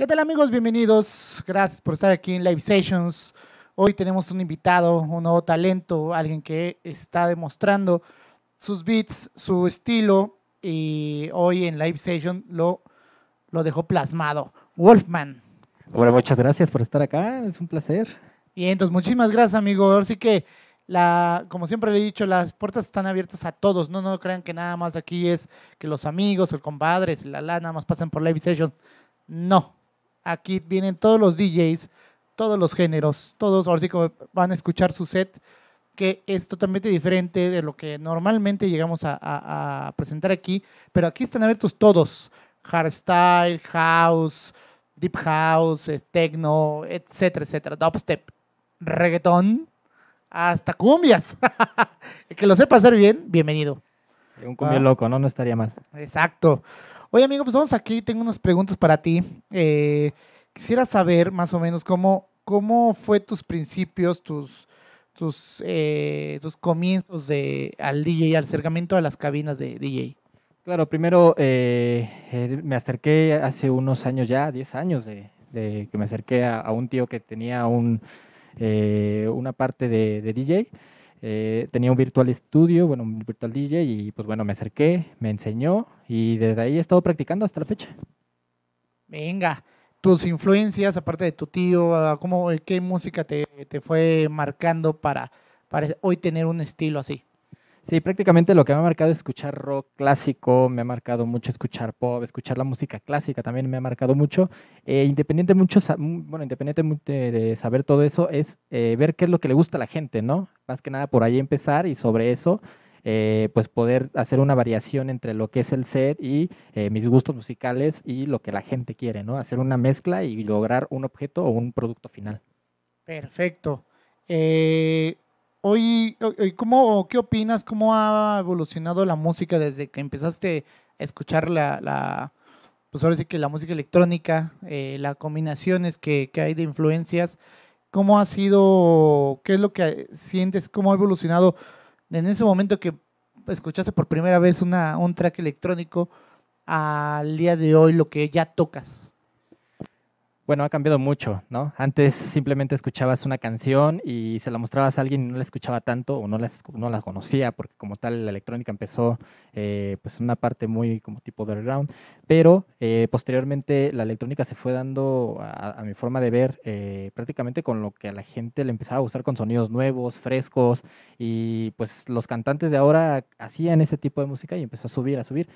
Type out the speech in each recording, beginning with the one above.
¿Qué tal amigos? Bienvenidos. Gracias por estar aquí en Live Sessions. Hoy tenemos un invitado, un nuevo talento, alguien que está demostrando sus beats, su estilo y hoy en Live Session lo, lo dejó plasmado. Wolfman. Bueno, muchas gracias por estar acá, es un placer. Y entonces muchísimas gracias amigo. Ahora sí que, la, como siempre le he dicho, las puertas están abiertas a todos, no, no crean que nada más aquí es que los amigos, el compadre, la la, nada más pasen por Live Sessions. No, Aquí vienen todos los DJs, todos los géneros, todos, ahora sí van a escuchar su set, que es totalmente diferente de lo que normalmente llegamos a, presentar aquí, pero aquí están abiertos todos, hardstyle, house, deep house, techno, etcétera, etcétera, dubstep, reggaeton, hasta cumbias. que lo sepa hacer bien, bienvenido. Un cumbia ah. loco, ¿no? No estaría mal. Exacto. Oye, amigo, pues vamos aquí, tengo unas preguntas para ti. Eh, quisiera saber más o menos cómo, cómo fue tus principios, tus, tus, eh, tus comienzos de, al DJ, al acercamiento a las cabinas de DJ. Claro, primero eh, me acerqué hace unos años ya, 10 años de, que me acerqué a, un tío que tenía un, una parte de, de DJ eh, tenía un Virtual estudio, bueno, un Virtual DJ y pues bueno, me acerqué, me enseñó y desde ahí he estado practicando hasta la fecha. Venga, tus influencias, aparte de tu tío, ah, ¿cómo, eh, ¿qué música te, te fue marcando para, para hoy tener un estilo así? Sí, prácticamente lo que me ha marcado es escuchar rock clásico, me ha marcado mucho escuchar pop, escuchar la música clásica también me ha marcado mucho. Eh, independiente mucho, mm, bueno, independientemente de saber todo eso, es eh, ver qué es lo que le gusta a la gente, ¿no? Más que nada por ahí empezar y sobre eso, eh, pues poder hacer una variación entre lo que es el set y mis gustos musicales y lo que la gente quiere, ¿no? Hacer una mezcla y lograr un objeto o un producto final. Perfecto. Hoy, hoy ¿cómo, ¿qué opinas? ¿Cómo ha evolucionado la música desde que empezaste a escuchar la, pues ahora sí que la música electrónica, eh, las combinaciones que, que hay de influencias? ¿Cómo ha sido, qué es lo que sientes, cómo ha evolucionado en ese momento que escuchaste por primera vez una, un track electrónico al día de hoy, lo que ya tocas? bueno, ha cambiado mucho, ¿no? Antes simplemente escuchabas una canción y se la mostrabas a alguien y no la escuchaba tanto o no la, no la conocía, porque como tal la electrónica empezó eh, pues una parte muy como tipo underground, pero eh, posteriormente la electrónica se fue dando a, mi forma de ver eh, prácticamente con lo que a la gente le empezaba a gustar con sonidos nuevos, frescos y pues los cantantes de ahora hacían ese tipo de música y empezó a subir, a subir.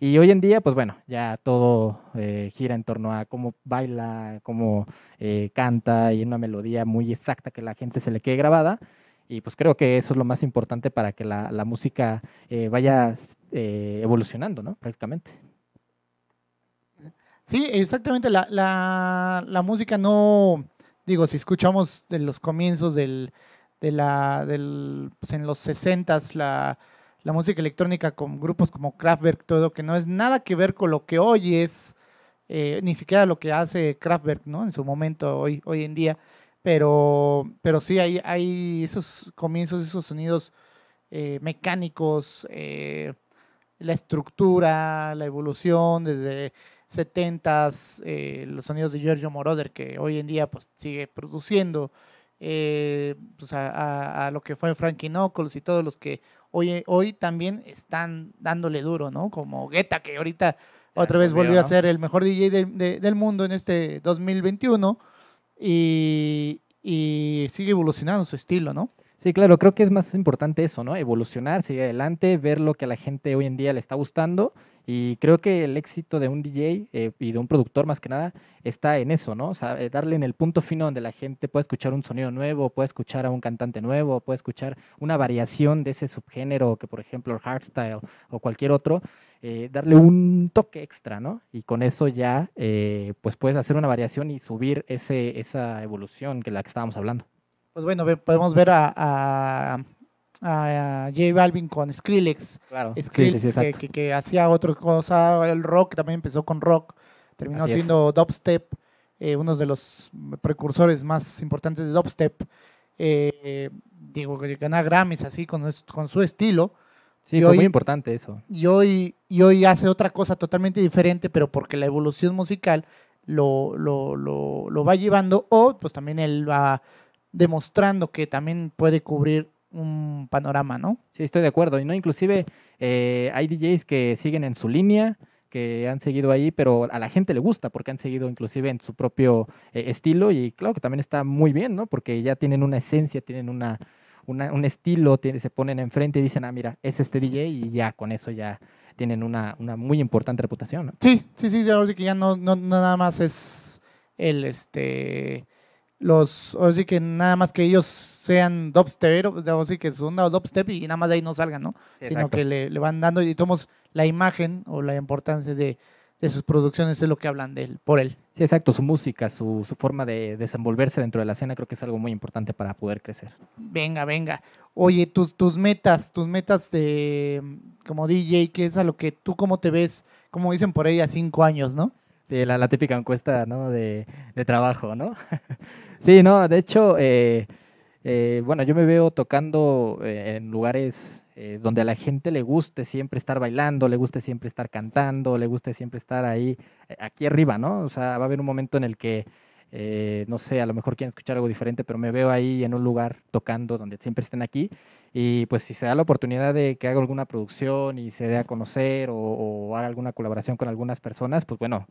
Y hoy en día, pues bueno, ya todo eh, gira en torno a cómo baila, cómo eh, canta y una melodía muy exacta que la gente se le quede grabada. Y pues creo que eso es lo más importante para que la, música eh, vaya evolucionando, ¿no? Prácticamente. Sí, exactamente. La, música no, digo, si escuchamos de los comienzos del, de la, del, pues en los 60s, la la música electrónica con grupos como Kraftwerk, todo, que no es nada que ver con lo que hoy es, eh, ni siquiera lo que hace Kraftwerk, ¿no? En su momento, hoy, hoy en día. Pero, pero sí, hay, hay esos comienzos, esos sonidos eh, mecánicos, eh, la estructura, la evolución desde 70s, los sonidos de Giorgio Moroder, que hoy en día pues, sigue produciendo. Pues, a, lo que fue Frankie Knuckles y todos los que hoy, hoy también están dándole duro, ¿no? Como Guetta, que ahorita otra vez volvió a ser el mejor DJ del mundo en este 2021 y, y sigue evolucionando su estilo, ¿no? Sí, claro, creo que es más importante eso, ¿no? Evolucionar, seguir adelante, ver lo que a la gente hoy en día le está gustando y creo que el éxito de un DJ eh, y de un productor más que nada está en eso, ¿no? O sea, eh, darle en el punto fino donde la gente puede escuchar un sonido nuevo, puede escuchar a un cantante nuevo, puede escuchar una variación de ese subgénero que, por ejemplo, el hardstyle o cualquier otro, eh, darle un toque extra, ¿no? Y con eso ya, pues puedes hacer una variación y subir ese, esa evolución que la que estábamos hablando. Pues bueno, podemos ver a a J Balvin con Skrillex. Skrillex que, hacía otra cosa, el rock también empezó con rock, terminó siendo dubstep, eh, uno de los precursores más importantes de dubstep. Eh, digo digo, gana Grammys así con, su estilo. Sí, fue muy importante eso. Y hoy, y hoy hace otra cosa totalmente diferente, pero porque la evolución musical lo, lo va llevando, o pues también él va demostrando que también puede cubrir un panorama, ¿no? Sí, estoy de acuerdo. Y no, inclusive eh, hay DJs que siguen en su línea, que han seguido ahí, pero a la gente le gusta porque han seguido inclusive en su propio eh, estilo y claro que también está muy bien, ¿no? Porque ya tienen una esencia, tienen una, un estilo, se ponen enfrente y dicen, ah, mira, es este DJ y ya con eso ya tienen una, muy importante reputación, ¿no? Sí, sí, sí, ahora sí que ya no, no, no nada más es el, este, los, sea sí que nada más que ellos sean dubsteperos, pues sea sí que son o dubstep y nada más de ahí no salgan, ¿no? Sino que le, van dando y tomamos la imagen o la importancia de, sus producciones es lo que hablan de él, por él. Sí, exacto, su música, su, forma de desenvolverse dentro de la escena creo que es algo muy importante para poder crecer. Venga, venga. Oye, tus, tus metas, tus metas de, como DJ, ¿qué es a lo que tú cómo te ves, como dicen por ahí, a cinco años, ¿no? la, típica encuesta ¿no? de, de, trabajo, ¿no? sí, no, de hecho, eh, eh, bueno, yo me veo tocando eh, en lugares donde a la gente le guste siempre estar bailando, le guste siempre estar cantando, le guste siempre estar ahí, aquí arriba, ¿no? O sea, va a haber un momento en el que eh, no sé, a lo mejor quieren escuchar algo diferente, pero me veo ahí en un lugar tocando donde siempre estén aquí. Y pues si se da la oportunidad de que haga alguna producción y se dé a conocer o, haga alguna colaboración con algunas personas, pues bueno,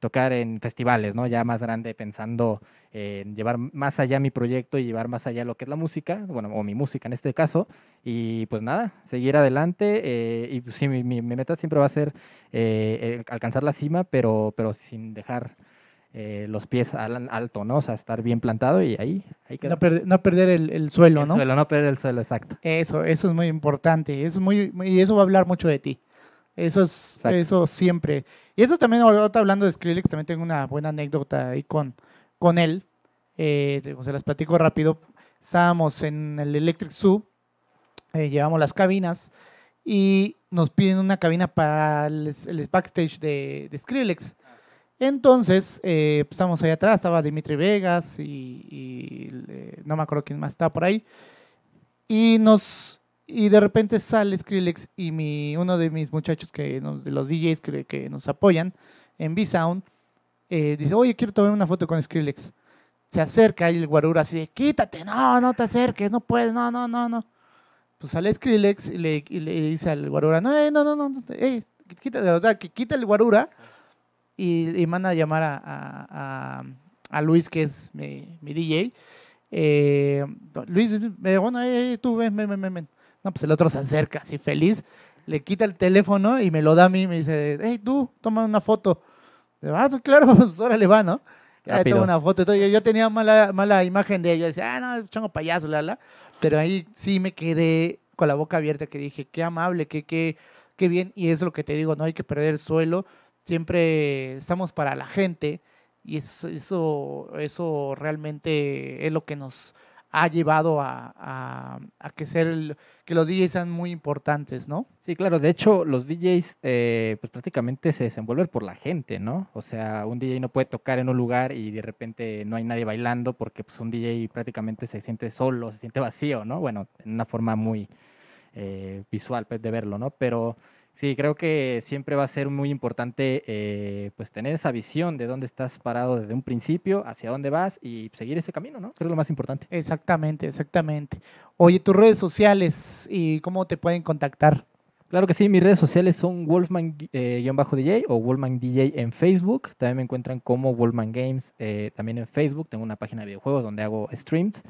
tocar en festivales, ¿no? Ya más grande, pensando en llevar más allá mi proyecto y llevar más allá lo que es la música, bueno, o mi música en este caso. Y pues nada, seguir adelante. Eh, y pues sí, mi, meta siempre va a ser eh, alcanzar la cima, pero, pero sin dejar eh, los pies al, alto, ¿no? O sea, estar bien plantado y ahí, hay que No, no, perder el, suelo, ¿no? Suelo, no perder el suelo, exacto. Eso, eso es muy importante. Es muy, y eso va a hablar mucho de ti. Eso es, eso siempre. Y eso también, ahorita hablando de Skrillex, también tengo una buena anécdota ahí con, con él. Eh, se las platico rápido. Estábamos en el Electric Zoo, eh, llevamos las cabinas y nos piden una cabina para el, backstage de, de Skrillex. Entonces, eh, pues, estamos ahí atrás, estaba Dimitri Vegas y, eh, no me acuerdo quién más estaba por ahí. Y nos y de repente sale Skrillex y mi, uno de mis muchachos, que de los DJs que, nos apoyan en B-Sound, eh, dice, oye, quiero tomar una foto con Skrillex. Se acerca y el guarura así quítate, no, no te acerques, no puedes, no, no, no, no. Pues sale Skrillex y le, dice al guarura, no, no, no, no, quítate, o sea, que quita el guarura y, manda a llamar a, a, a, Luis, que es mi, DJ. Eh, Luis, eh, bueno, tú ven, ven, ven, ven. No, pues el otro se acerca, así feliz, le quita el teléfono y me lo da a mí me dice, hey, tú, toma una foto. ah, pues, claro, pues le va, ¿no? Ya toma una foto. Entonces, yo, yo, tenía mala, mala imagen de ella. decía, ah, no, chongo payaso, la, la. Pero ahí sí me quedé con la boca abierta, que dije, qué amable, qué, qué, qué bien. Y es lo que te digo, no hay que perder el suelo siempre estamos para la gente y eso, eso realmente es lo que nos ha llevado a, a, que, ser que los DJs sean muy importantes, ¿no? Sí, claro, de hecho los DJs eh, pues prácticamente se desenvuelven por la gente, ¿no? O sea, un DJ no puede tocar en un lugar y de repente no hay nadie bailando porque pues un DJ prácticamente se siente solo, se siente vacío, ¿no? Bueno, en una forma muy eh, visual pues, de verlo, ¿no? Pero Sí, creo que siempre va a ser muy importante eh, pues tener esa visión de dónde estás parado desde un principio, hacia dónde vas y seguir ese camino, ¿no? Creo que es lo más importante. Exactamente, exactamente. Oye, tus redes sociales y cómo te pueden contactar. Claro que sí, mis redes sociales son Wolfman-DJ eh, o Wolfman DJ en Facebook. También me encuentran como Wolfman Games eh, también en Facebook. Tengo una página de videojuegos donde hago streams.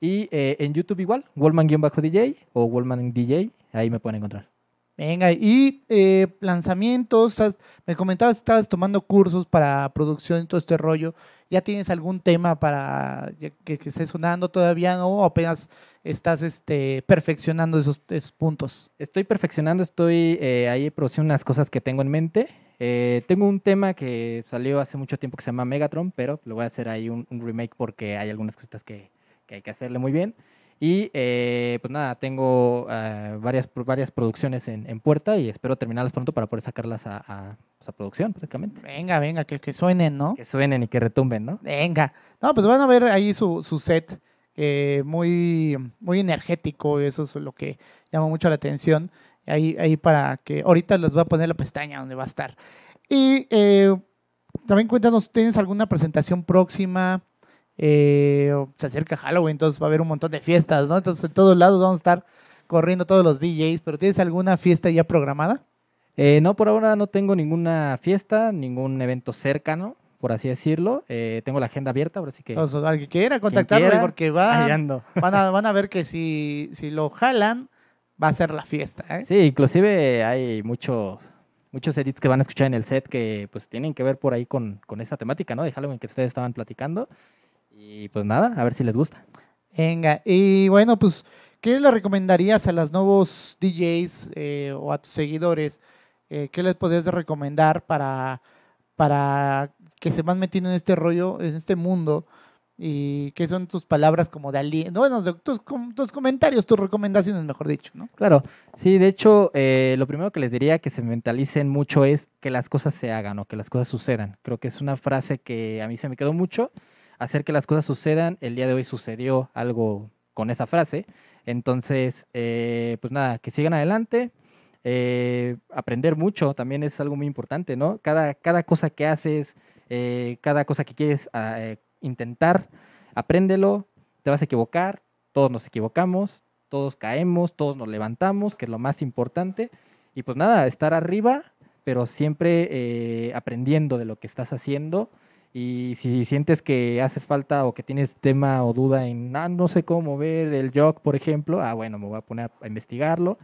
Y en YouTube igual, Wolfman-DJ o Wolfman DJ. Ahí me pueden encontrar. Venga, y eh, lanzamientos, me comentabas que estabas tomando cursos para producción y todo este rollo. ¿Ya tienes algún tema para que, que esté sonando todavía, ¿O apenas estás este, perfeccionando esos, puntos? Estoy perfeccionando, estoy eh, ahí produciendo unas cosas que tengo en mente. Eh, tengo un tema que salió hace mucho tiempo que se llama Megatron, pero lo voy a hacer ahí un, remake porque hay algunas cosas que, que hay que hacerle muy bien. Y eh, pues nada, tengo eh, varias, varias producciones en, puerta y espero terminarlas pronto para poder sacarlas a, pues, producción prácticamente. Venga, venga, que, suenen, ¿no? Que suenen y que retumben, ¿no? Venga. No, pues van a ver ahí su, set eh, muy, muy energético, eso es lo que llama mucho la atención. Ahí, ahí para que ahorita les voy a poner la pestaña donde va a estar. Y también cuéntanos, ¿tienes alguna presentación próxima? Eh, se acerca Halloween, entonces va a haber un montón de fiestas, ¿no? Entonces en todos lados van a estar corriendo todos los DJs, pero ¿tienes alguna fiesta ya programada? Eh, no, por ahora no tengo ninguna fiesta, ningún evento cercano, por así decirlo. Eh, tengo la agenda abierta, pero así que... que quiera contactarme, ¿eh? porque va van, a, van a ver que si, si lo jalan, va a ser la fiesta. ¿eh? Sí, inclusive hay muchos muchos edits que van a escuchar en el set que pues tienen que ver por ahí con, con esa temática, ¿no? De Halloween que ustedes estaban platicando. Y pues nada, a ver si les gusta. Venga, y bueno, pues, ¿qué le recomendarías a los nuevos DJs eh, o a tus seguidores? Eh, ¿Qué les podrías recomendar para, para que se van metiendo en este rollo, en este mundo? y qué son tus palabras como de aliento, bueno, tus, tus, comentarios, tus recomendaciones, mejor dicho, ¿no? Claro, sí, de hecho, eh, lo primero que les diría que se mentalicen mucho es que las cosas se hagan o que las cosas sucedan. Creo que es una frase que a mí se me quedó mucho hacer que las cosas sucedan. El día de hoy sucedió algo con esa frase. Entonces, eh, pues nada, que sigan adelante. Eh, aprender mucho también es algo muy importante, ¿no? Cada, cosa que haces, eh, cada cosa que quieres ah, intentar, apréndelo, te vas a equivocar, todos nos equivocamos, todos caemos, todos nos levantamos, que es lo más importante. Y pues nada, estar arriba, pero siempre aprendiendo de lo que estás haciendo y si sientes que hace falta o que tienes tema o duda en, ah, no sé cómo mover el jog, por ejemplo, ah, bueno, me voy a poner a investigarlo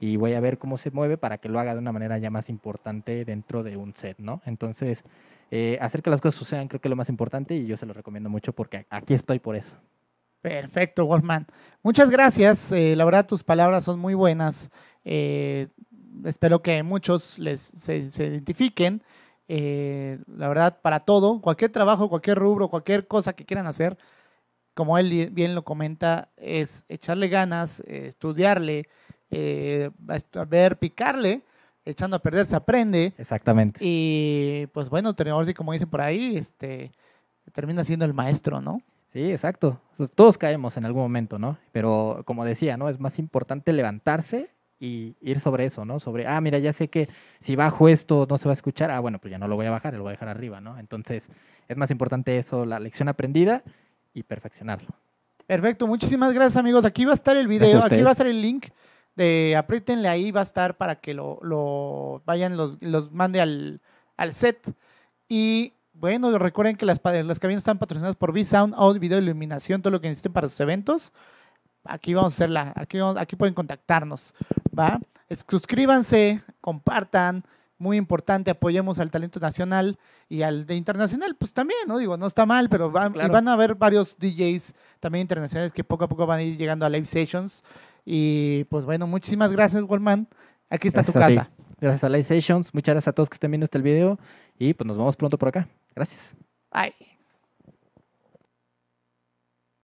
y voy a ver cómo se mueve para que lo haga de una manera ya más importante dentro de un set, ¿no? Entonces, eh, hacer que las cosas sucedan creo que es lo más importante y yo se lo recomiendo mucho porque aquí estoy por eso. Perfecto, Wolfman. Muchas gracias. Eh, la verdad, tus palabras son muy buenas. Eh, espero que muchos les, se identifiquen. Eh, la verdad, para todo, cualquier trabajo, cualquier rubro, cualquier cosa que quieran hacer, como él bien lo comenta, es echarle ganas, eh, estudiarle, eh, a ver, picarle, echando a perder se aprende. Exactamente. Y pues bueno, tenemos como dicen por ahí, este, termina siendo el maestro, ¿no? Sí, exacto. Todos caemos en algún momento, ¿no? Pero como decía, ¿no? Es más importante levantarse y ir sobre eso, ¿no? Sobre, ah, mira, ya sé que si bajo esto no se va a escuchar, ah, bueno, pues ya no lo voy a bajar, lo voy a dejar arriba, ¿no? Entonces, es más importante eso, la lección aprendida y perfeccionarlo. Perfecto, muchísimas gracias amigos. Aquí va a estar el video, aquí va a estar el link de apriétenle ahí, va a estar para que lo, lo vayan, los, los mande al, al, set. Y bueno, recuerden que las, las cabinas están patrocinadas por V-Sound, Audio, Video, Iluminación, todo lo que necesiten para sus eventos aquí vamos a hacerla, aquí, pueden contactarnos, ¿va? Suscríbanse, compartan, muy importante, apoyemos al talento nacional y al de internacional, pues también, ¿no? Digo, no está mal, pero van, a haber varios DJs también internacionales que poco a poco van a ir llegando a live sessions. Y pues bueno, muchísimas gracias, goldman Aquí está tu casa. gracias a Live Sessions, muchas gracias a todos que estén viendo este video y pues nos vemos pronto por acá. Gracias. Bye.